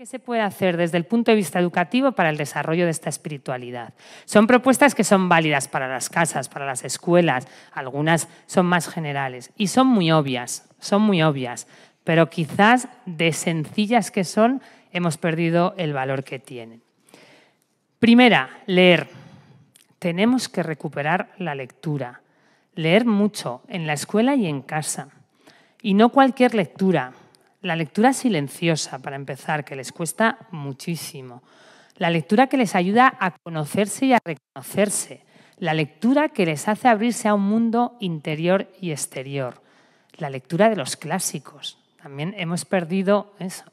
¿Qué se puede hacer desde el punto de vista educativo para el desarrollo de esta espiritualidad? Son propuestas que son válidas para las casas, para las escuelas, algunas son más generales y son muy obvias, son muy obvias, pero quizás de sencillas que son hemos perdido el valor que tienen. Primera, leer. Tenemos que recuperar la lectura, leer mucho en la escuela y en casa. Y no cualquier lectura, la lectura silenciosa, para empezar, que les cuesta muchísimo. La lectura que les ayuda a conocerse y a reconocerse. La lectura que les hace abrirse a un mundo interior y exterior. La lectura de los clásicos. También hemos perdido eso.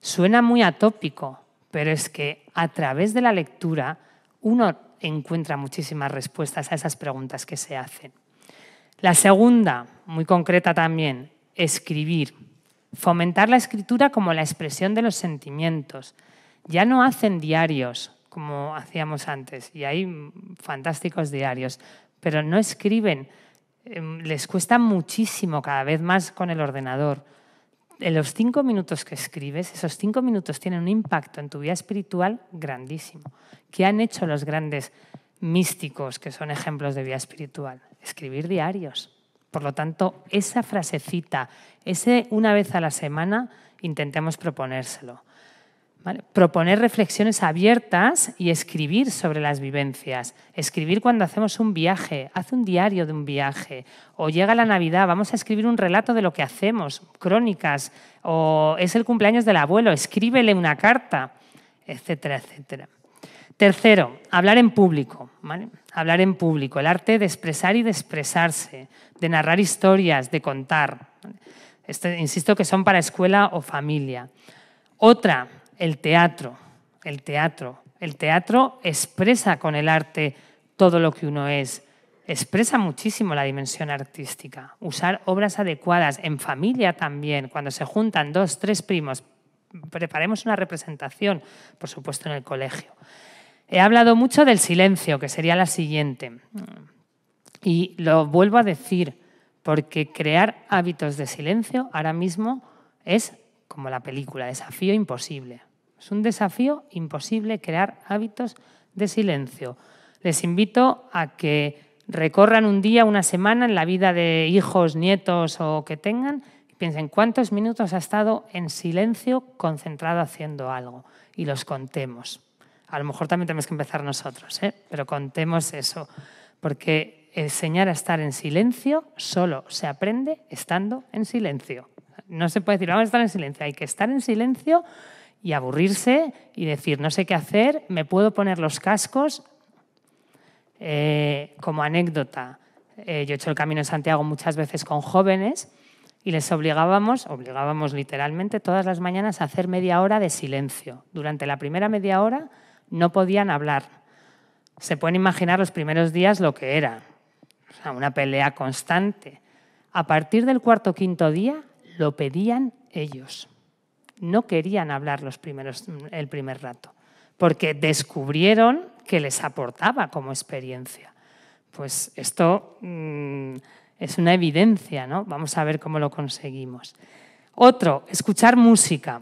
Suena muy atópico, pero es que a través de la lectura uno encuentra muchísimas respuestas a esas preguntas que se hacen. La segunda, muy concreta también, escribir fomentar la escritura como la expresión de los sentimientos. Ya no hacen diarios como hacíamos antes, y hay fantásticos diarios, pero no escriben, em, les cuesta muchísimo cada vez más con el ordenador. En los cinco minutos que escribes, esos cinco minutos tienen un impacto en tu vida espiritual grandísimo. ¿Qué han hecho los grandes místicos que son ejemplos de vida espiritual? Escribir diarios. Por lo tanto, esa frasecita, ese una vez a la semana, intentemos proponérselo. Proponer reflexiones abiertas y escribir sobre las vivencias. Escribir cuando hacemos un viaje, haz un diario de un viaje. O llega la Navidad, vamos a escribir un relato de lo que hacemos, crónicas. O es el cumpleaños del abuelo, escríbele una carta, etcétera, etcétera. Tercero, hablar en público. Hablar en público, el arte de expresar y de expresarse, de narrar historias, de contar. insisto que son para escuela o familia. Otra, el teatro. El teatro. El teatro expresa con el arte todo lo que uno es. Expresa muchísimo la dimensión artística. Usar obras adecuadas en familia también, cuando se juntan dos, tres primos, preparemos una representación, por supuesto, en el colegio. He hablado mucho del silencio, que sería la siguiente. Y lo vuelvo a decir, porque crear hábitos de silencio ahora mismo es como la película, desafío imposible. Es un desafío imposible crear hábitos de silencio. Les invito a que recorran un día, una semana en la vida de hijos, nietos o que tengan y piensen cuántos minutos ha estado en silencio concentrado haciendo algo y los contemos a lo mejor también tenemos que empezar nosotros, ¿eh? pero contemos eso, porque enseñar a estar en silencio solo se aprende estando en silencio. No se puede decir, vamos a estar en silencio, hay que estar en silencio y aburrirse y decir, no sé qué hacer, me puedo poner los cascos eh, como anécdota. Eh, yo he hecho el Camino de Santiago muchas veces con jóvenes y les obligábamos, obligábamos literalmente todas las mañanas a hacer media hora de silencio. Durante la primera media hora no podían hablar. Se pueden imaginar los primeros días lo que era. una pelea constante. A partir del cuarto o quinto día lo pedían ellos. No querían hablar los primeros, el primer rato, porque descubrieron que les aportaba como experiencia. Pues esto mm, es una evidencia, ¿no? Vamos a ver cómo lo conseguimos. Otro, escuchar música.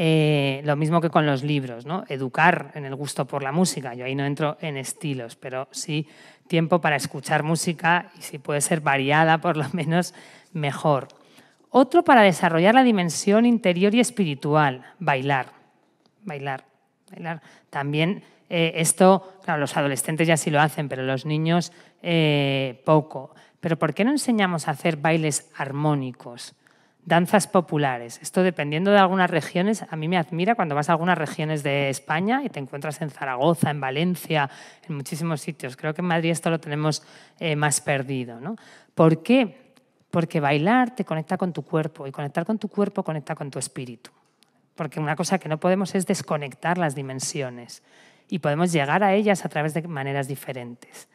Eh, lo mismo que con los libros, ¿no? Educar en el gusto por la música. Yo ahí no entro en estilos, pero sí tiempo para escuchar música y si puede ser variada, por lo menos mejor. Otro para desarrollar la dimensión interior y espiritual, bailar. Bailar, bailar. También eh, esto, claro, los adolescentes ya sí lo hacen, pero los niños eh, poco. Pero ¿por qué no enseñamos a hacer bailes armónicos? danzas populares. Esto dependiendo de algunas regiones, a mí me admira cuando vas a algunas regiones de España y te encuentras en Zaragoza, en Valencia, en muchísimos sitios. Creo que en Madrid esto lo tenemos eh, más perdido. ¿no? ¿Por qué? Porque bailar te conecta con tu cuerpo y conectar con tu cuerpo conecta con tu espíritu. Porque una cosa que no podemos es desconectar las dimensiones y podemos llegar a ellas a través de maneras diferentes.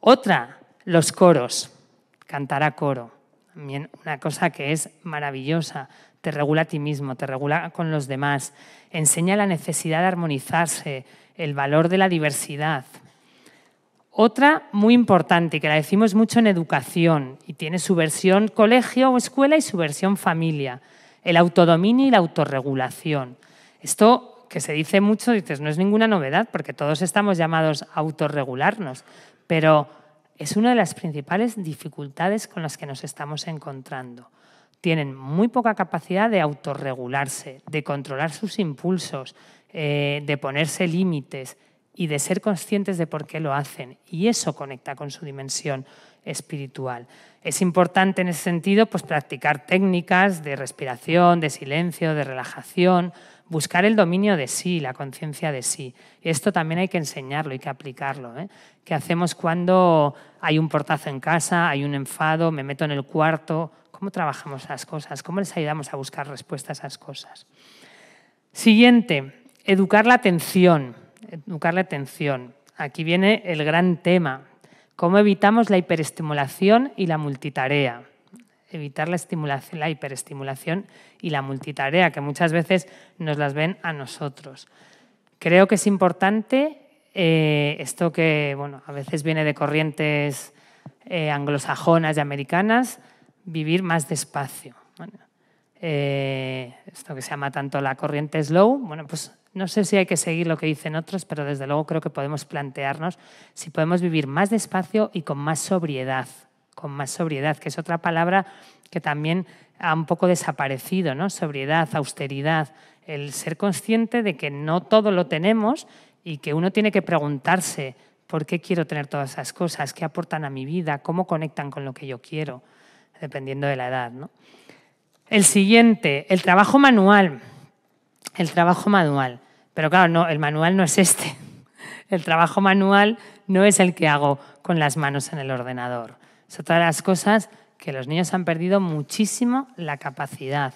Otra, los coros, cantar a coro también una cosa que es maravillosa. Te regula a ti mismo, te regula con los demás, enseña la necesidad de armonizarse, el valor de la diversidad. Otra muy importante, y que la decimos mucho en educación, y tiene su versión colegio o escuela y su versión familia, el autodominio y la autorregulación. Esto que se dice mucho, dices, no es ninguna novedad, porque todos estamos llamados a autorregularnos, pero es una de las principales dificultades con las que nos estamos encontrando. Tienen muy poca capacidad de autorregularse, de controlar sus impulsos, eh, de ponerse límites y de ser conscientes de por qué lo hacen. Y eso conecta con su dimensión espiritual. Es importante en ese sentido pues, practicar técnicas de respiración, de silencio, de relajación, buscar el dominio de sí, la conciencia de sí. Esto también hay que enseñarlo, hay que aplicarlo. ¿eh? ¿Qué hacemos cuando hay un portazo en casa, hay un enfado, me meto en el cuarto? ¿Cómo trabajamos las cosas? ¿Cómo les ayudamos a buscar respuestas a esas cosas? Siguiente, educar la atención. Educar la atención. Aquí viene el gran tema. ¿Cómo evitamos la hiperestimulación y la multitarea? evitar la, estimulación, la hiperestimulación y la multitarea, que muchas veces nos las ven a nosotros. Creo que es importante eh, esto que bueno, a veces viene de corrientes eh, anglosajonas y americanas, vivir más despacio. Eh, esto que se llama tanto la corriente slow, bueno, pues no sé si hay que seguir lo que dicen otros, pero desde luego creo que podemos plantearnos si podemos vivir más despacio y con más sobriedad con más sobriedad, que es otra palabra que también ha un poco desaparecido, ¿no? Sobriedad, austeridad, el ser consciente de que no todo lo tenemos y que uno tiene que preguntarse por qué quiero tener todas esas cosas, qué aportan a mi vida, cómo conectan con lo que yo quiero, dependiendo de la edad, ¿no? El siguiente, el trabajo manual. El trabajo manual. Pero claro, no, el manual no es este. El trabajo manual no es el que hago con las manos en el ordenador. Es otra de las cosas que los niños han perdido muchísimo la capacidad.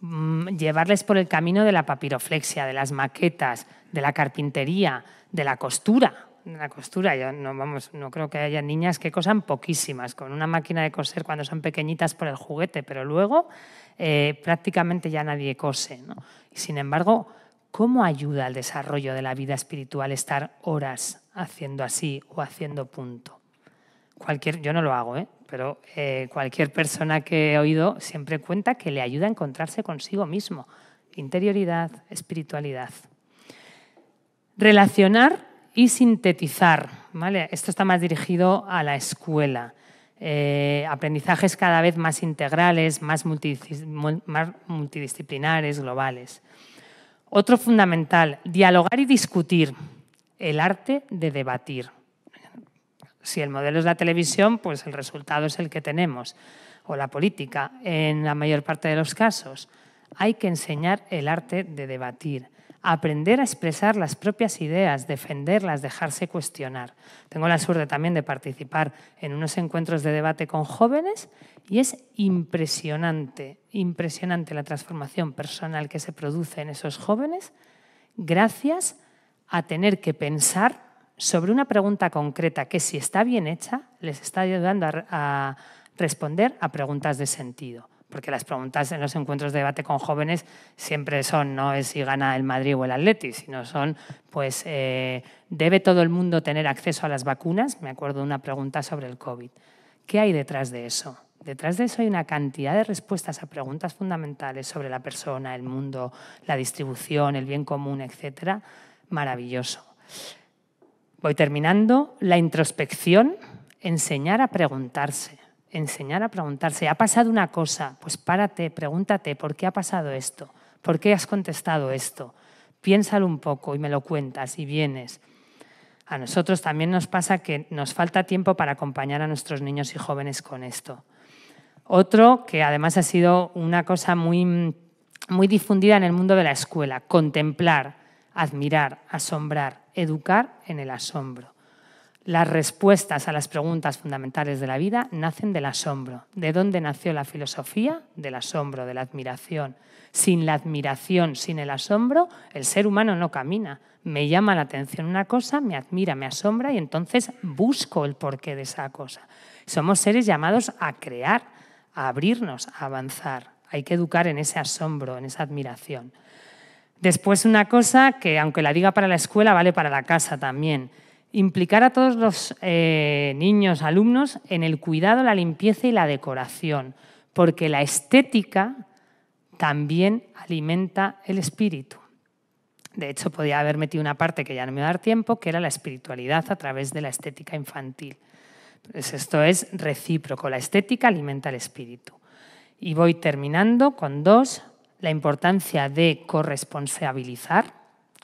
Mm, llevarles por el camino de la papiroflexia, de las maquetas, de la carpintería, de la costura. De la costura, yo no, vamos, no creo que haya niñas que cosan poquísimas, con una máquina de coser cuando son pequeñitas por el juguete, pero luego eh, prácticamente ya nadie cose. Y sin embargo, ¿cómo ayuda al desarrollo de la vida espiritual estar horas haciendo así o haciendo punto? cualquier, yo no lo hago, ¿eh? pero eh, cualquier persona que he oído siempre cuenta que le ayuda a encontrarse consigo mismo. Interioridad, espiritualidad. Relacionar y sintetizar. ¿vale? Esto está más dirigido a la escuela. Eh, aprendizajes cada vez más integrales, más multidisciplinares, globales. Otro fundamental, dialogar y discutir. El arte de debatir. Si el modelo es la televisión, pues el resultado es el que tenemos, o la política, en la mayor parte de los casos. Hay que enseñar el arte de debatir, aprender a expresar las propias ideas, defenderlas, dejarse cuestionar. Tengo la suerte también de participar en unos encuentros de debate con jóvenes y es impresionante, impresionante la transformación personal que se produce en esos jóvenes gracias a tener que pensar sobre una pregunta concreta que si está bien hecha, les está ayudando a, responder a preguntas de sentido porque las preguntas en los encuentros de debate con jóvenes siempre son, no es si gana el Madrid o el Atleti, sino son, pues, eh, ¿debe todo el mundo tener acceso a las vacunas? Me acuerdo de una pregunta sobre el COVID. ¿Qué hay detrás de eso? Detrás de eso hay una cantidad de respuestas a preguntas fundamentales sobre la persona, el mundo, la distribución, el bien común, etcétera, maravilloso voy terminando, la introspección, enseñar a preguntarse, enseñar a preguntarse, ¿ha pasado una cosa? Pues párate, pregúntate, ¿por qué ha pasado esto? ¿Por qué has contestado esto? Piénsalo un poco y me lo cuentas y vienes. A nosotros también nos pasa que nos falta tiempo para acompañar a nuestros niños y jóvenes con esto. Otro que además ha sido una cosa muy, muy difundida en el mundo de la escuela, contemplar admirar, asombrar, educar en el asombro. Las respuestas a las preguntas fundamentales de la vida nacen del asombro. ¿De dónde nació la filosofía? Del asombro, de la admiración. Sin la admiración, sin el asombro, el ser humano no camina. Me llama la atención una cosa, me admira, me asombra y entonces busco el porqué de esa cosa. Somos seres llamados a crear, a abrirnos, a avanzar. Hay que educar en ese asombro, en esa admiración. Después una cosa que, aunque la diga para la escuela, vale para la casa también. Implicar a todos los eh, niños, alumnos, en el cuidado, la limpieza y la decoración, porque la estética también alimenta el espíritu. De hecho, podía haber metido una parte que ya no me va a dar tiempo, que era la espiritualidad a través de la estética infantil. Pues esto es recíproco, la estética alimenta el espíritu. Y voy terminando con dos la importancia de corresponsabilizar,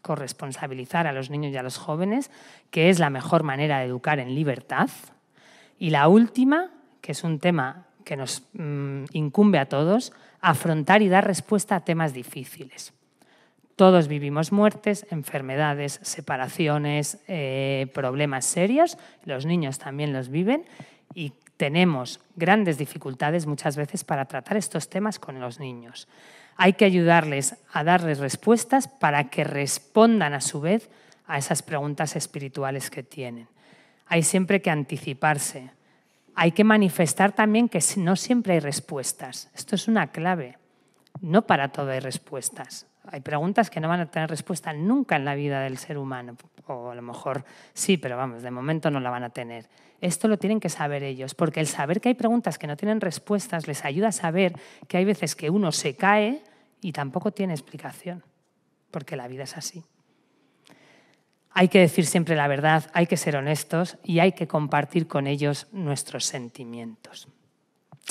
corresponsabilizar a los niños y a los jóvenes, que es la mejor manera de educar en libertad. Y la última, que es un tema que nos mm, incumbe a todos, afrontar y dar respuesta a temas difíciles. Todos vivimos muertes, enfermedades, separaciones, eh, problemas serios, los niños también los viven y tenemos grandes dificultades muchas veces para tratar estos temas con los niños. Hay que ayudarles a darles respuestas para que respondan a su vez a esas preguntas espirituales que tienen. Hay siempre que anticiparse. Hay que manifestar también que no siempre hay respuestas. Esto es una clave. No para todo hay respuestas hay preguntas que no van a tener respuesta nunca en la vida del ser humano, o a lo mejor sí, pero vamos, de momento no la van a tener. Esto lo tienen que saber ellos, porque el saber que hay preguntas que no tienen respuestas les ayuda a saber que hay veces que uno se cae y tampoco tiene explicación, porque la vida es así. Hay que decir siempre la verdad, hay que ser honestos y hay que compartir con ellos nuestros sentimientos.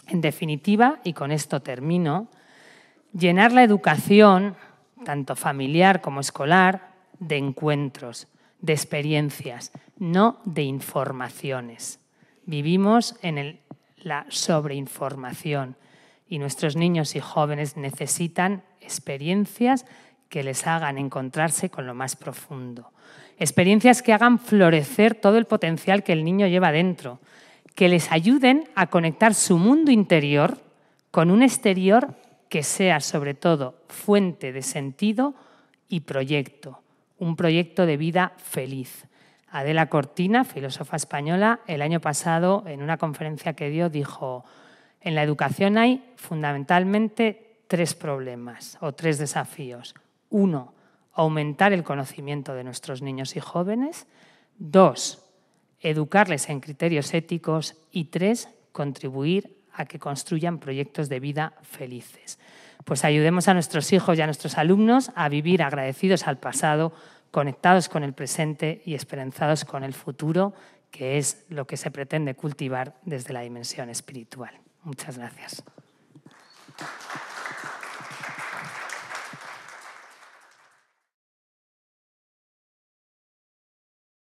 En definitiva, y con esto termino, llenar la educación tanto familiar como escolar, de encuentros, de experiencias, no de informaciones. Vivimos en la sobreinformación y nuestros niños y jóvenes necesitan experiencias que les hagan encontrarse con lo más profundo. Experiencias que hagan florecer todo el potencial que el niño lleva dentro, que les ayuden a conectar su mundo interior con un exterior que sea sobre todo fuente de sentido y proyecto, un proyecto de vida feliz. Adela Cortina, filósofa española, el año pasado en una conferencia que dio dijo, en la educación hay fundamentalmente tres problemas o tres desafíos. Uno, aumentar el conocimiento de nuestros niños y jóvenes. Dos, educarles en criterios éticos. Y tres, contribuir a que construyan proyectos de vida felices. Pues ayudemos a nuestros hijos y a nuestros alumnos a vivir agradecidos al pasado, conectados con el presente y esperanzados con el futuro, que es lo que se pretende cultivar desde la dimensión espiritual. Muchas gracias.